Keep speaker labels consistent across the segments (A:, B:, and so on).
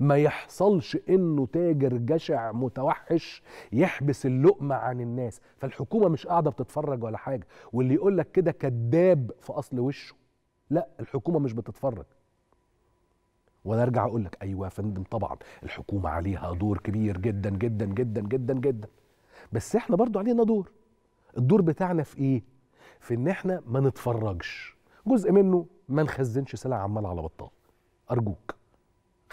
A: ما يحصلش انه تاجر جشع متوحش يحبس اللقمه عن الناس فالحكومه مش قاعده بتتفرج ولا حاجه واللي يقول لك كده كذاب في اصل وشه لا الحكومه مش بتتفرج وانا ارجع اقول لك ايوه يا فندم طبعا الحكومه عليها دور كبير جدا جدا جدا جدا جدا بس احنا برضو علينا دور الدور بتاعنا في ايه في ان احنا ما نتفرجش جزء منه ما نخزنش سلع عمال على بطال ارجوك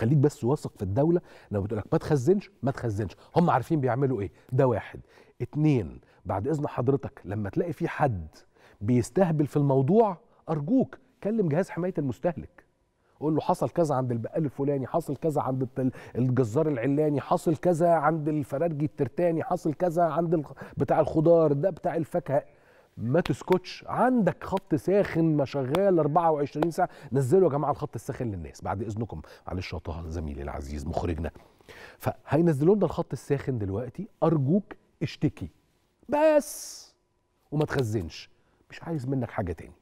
A: خليك بس واثق في الدوله لما بتقول لك ما تخزنش ما تخزنش هم عارفين بيعملوا ايه ده واحد اتنين بعد اذن حضرتك لما تلاقي في حد بيستهبل في الموضوع ارجوك كلم جهاز حمايه المستهلك قول له حصل كذا عند البقال الفلاني حصل كذا عند الجزار العلاني حصل كذا عند الفرارجي الترتاني حصل كذا عند بتاع الخضار ده بتاع الفاكهه ما تسكتش عندك خط ساخن ما شغال 24 ساعه نزلوا يا جماعه الخط الساخن للناس بعد اذنكم معلش يا زميلي العزيز مخرجنا فهينزلوا لنا الخط الساخن دلوقتي ارجوك اشتكي بس وما تخزنش مش عايز منك حاجه تاني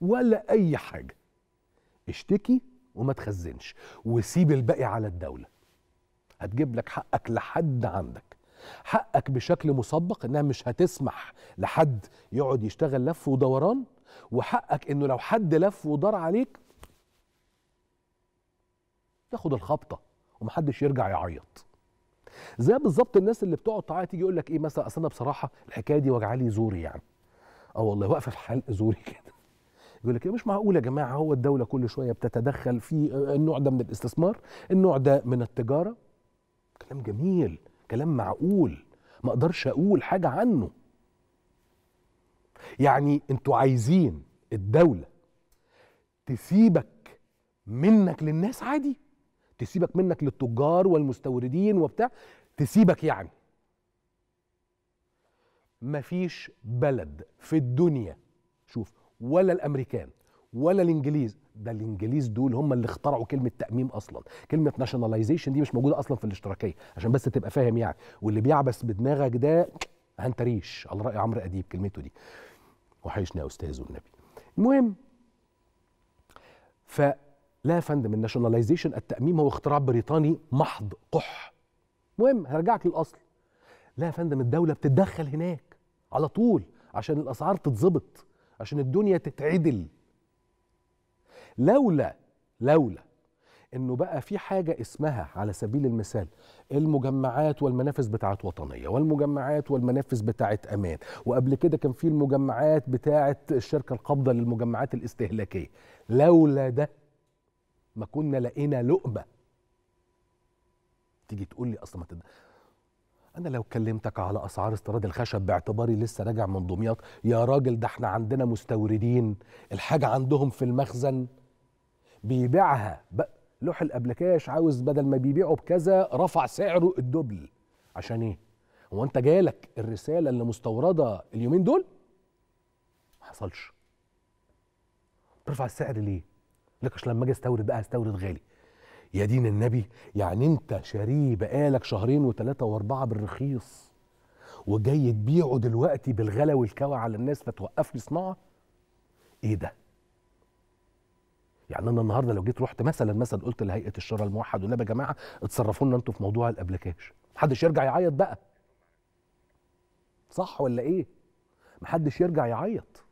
A: ولا اي حاجه اشتكي وما تخزنش وسيب الباقي على الدوله هتجيب لك حقك لحد عندك حقك بشكل مسبق انها مش هتسمح لحد يقعد يشتغل لف ودوران وحقك انه لو حد لف ودار عليك تاخد الخبطه ومحدش يرجع يعيط زي بالظبط الناس اللي بتقعد تعيط تيجي يقول لك ايه مثلا اصل انا بصراحه الحكايه دي وجعالي زوري يعني اه والله واقفه في حلق زوري كده يقول لك إيه، مش معقول يا جماعه هو الدوله كل شويه بتتدخل في آه، النوع ده من الاستثمار النوع ده من التجاره كلام جميل كلام معقول ما اقدرش اقول حاجه عنه يعني انتوا عايزين الدوله تسيبك منك للناس عادي تسيبك منك للتجار والمستوردين وبتاع تسيبك يعني مفيش بلد في الدنيا شوف ولا الامريكان ولا الانجليز ده الانجليز دول هم اللي اخترعوا كلمه تاميم اصلا كلمه ناشوناليزيشن دي مش موجوده اصلا في الاشتراكيه عشان بس تبقى فاهم يعني واللي بيعبس بدماغك ده انت ريش على راي عمرو اديب كلمته دي وحشنا يا استاذ والنبي المهم فلا يا فندم الناشوناليزيشن التاميم هو اختراع بريطاني محض قح المهم هرجعك للاصل لا يا فندم الدوله بتتدخل هناك على طول عشان الاسعار تتظبط عشان الدنيا تتعدل لولا لولا انه بقى في حاجه اسمها على سبيل المثال المجمعات والمنافس بتاعت وطنيه والمجمعات والمنافس بتاعت امان وقبل كده كان في المجمعات بتاعت الشركه القابضه للمجمعات الاستهلاكيه لولا ده ما كنا لقينا لقمه تيجي تقول لي اصلا ما تد... انا لو كلمتك على اسعار استيراد الخشب باعتباري لسه راجع من دمياط يا راجل ده احنا عندنا مستوردين الحاجه عندهم في المخزن بيبيعها لوح الابلكاش عاوز بدل ما بيبيعه بكذا رفع سعره الدبل عشان ايه هو انت جالك الرساله اللي مستورده اليومين دول ما حصلش ترفع السعر ليه لك عشان لما اجي استورد بقى استورد غالي يا دين النبي يعني انت شاريه بقالك شهرين وثلاثه واربعه بالرخيص وجاي تبيعه دلوقتي بالغلا والكوع على الناس فتوقف لي صناعه ايه ده يعني انا النهارده لو جيت رحت مثلا مثلا قلت لهيئه الشرع الموحد ولا يا جماعه اتصرفوا لنا انتوا في موضوع الابلكيشن محدش يرجع يعيط بقى صح ولا ايه محدش يرجع يعيط